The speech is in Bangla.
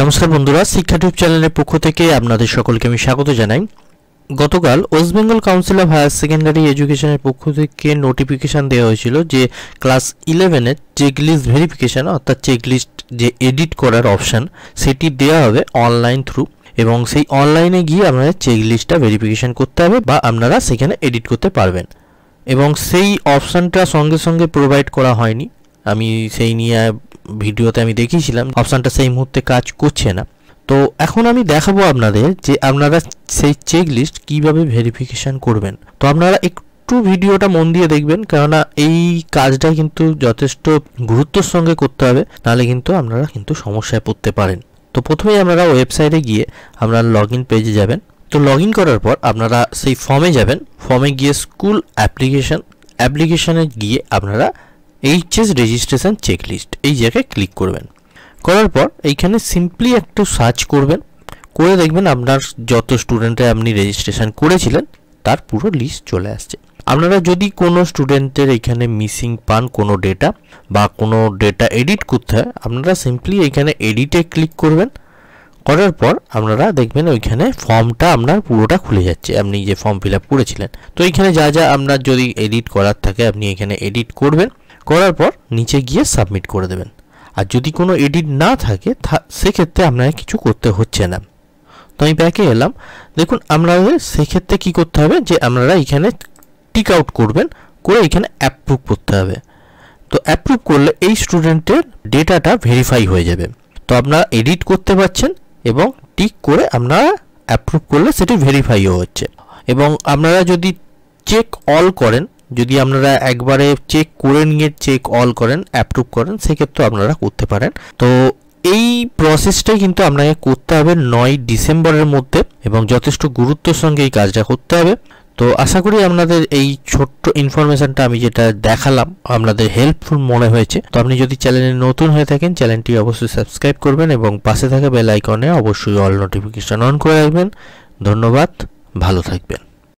নমস্কার বন্ধুরা শিক্ষা টিউব চ্যানেলের পক্ষ থেকে আপনাদের সকলকে আমি স্বাগত জানাই গতকাল West Bengal council of higher secondary এডুকেশনের পক্ষ থেকে নোটিফিকেশান দেওয়া হয়েছিল যে ক্লাস ইলেভেনের চেকলিস্ট ভেরিফিকেশান অর্থাৎ চেকলিস্ট যে এডিট করার অপশান সেটি দেওয়া হবে অনলাইন থ্রু এবং সেই অনলাইনে গিয়ে আপনারা চেকলিস্টটা ভেরিফিকেশান করতে হবে বা আপনারা সেখানে এডিট করতে পারবেন এবং সেই অপশানটা সঙ্গে সঙ্গে প্রোভাইড করা হয়নি আমি সেই নিয়ে ভিডিওতে আমি দেখিয়েছিলাম অপশানটা সেই মুহূর্তে কাজ করছে না তো এখন আমি দেখাবো আপনাদের যে আপনারা সেই চেক লিস্ট কীভাবে ভেরিফিকেশান করবেন তো আপনারা একটু ভিডিওটা মন দিয়ে দেখবেন কেননা এই কাজটা কিন্তু যথেষ্ট গুরুত্বর সঙ্গে করতে হবে নাহলে কিন্তু আপনারা কিন্তু সমস্যায় পড়তে পারেন তো প্রথমেই আপনারা ওয়েবসাইটে গিয়ে আপনারা লগ ইন পেজে যাবেন তো লগ ইন করার পর আপনারা সেই ফর্মে যাবেন ফর্মে গিয়ে স্কুল অ্যাপ্লিকেশান অ্যাপ্লিকেশানে গিয়ে আপনারা এইচএস রেজিস্ট্রেশন চেকলিস্ট এই জায়গায় ক্লিক করবেন করার পর এইখানে সিম্পলি একটু সার্চ করবেন করে দেখবেন আপনার যত স্টুডেন্টে আপনি রেজিস্ট্রেশন করেছিলেন তার পুরো লিস্ট চলে আসছে আপনারা যদি কোনো স্টুডেন্টের এখানে মিসিং পান কোনো ডেটা বা কোনো ডেটা এডিট করতে হয় আপনারা সিম্পলি এখানে এডিটে ক্লিক করবেন করার পর আপনারা দেখবেন ওইখানে ফর্মটা আপনার পুরোটা খুলে যাচ্ছে আপনি যে ফর্ম ফিল করেছিলেন তো এইখানে যা যা আপনার যদি এডিট করার থাকে আপনি এখানে এডিট করবেন করার পর নিচে গিয়ে সাবমিট করে দেবেন আর যদি কোনো এডিট না থাকে সেক্ষেত্রে আপনাকে কিছু করতে হচ্ছে না তো আমি ব্যাকে এলাম দেখুন আপনাদের সেক্ষেত্রে কি করতে হবে যে আপনারা এখানে টিক আউট করবেন করে এখানে অ্যাপ্রুভ করতে হবে তো অ্যাপ্রুভ করলে এই স্টুডেন্টের ডেটাটা ভেরিফাই হয়ে যাবে তো আপনারা এডিট করতে পারছেন এবং টিক করে আপনারা অ্যাপ্রুভ করলে সেটি ভেরিফাইও হচ্ছে এবং আপনারা যদি চেক অল করেন যদি আপনারা একবারে চেক করে নিয়ে চেক অল করেন অ্যাপ্রুভ করেন সেক্ষেত্রে আপনারা করতে পারেন তো এই প্রসেসটাই কিন্তু আপনাকে করতে হবে নয় ডিসেম্বরের মধ্যে এবং যথেষ্ট গুরুত্বের সঙ্গে এই কাজটা করতে হবে তো আশা করি আপনাদের এই ছোট্ট ইনফরমেশনটা আমি যেটা দেখালাম আপনাদের হেল্পফুল মনে হয়েছে তো আপনি যদি চ্যানেলে নতুন হয়ে থাকেন চ্যানেলটি অবশ্যই সাবস্ক্রাইব করবেন এবং পাশে থাকা বেল আইকনে অবশ্যই অল নোটিফিকেশন অন করে রাখবেন ধন্যবাদ ভালো থাকবেন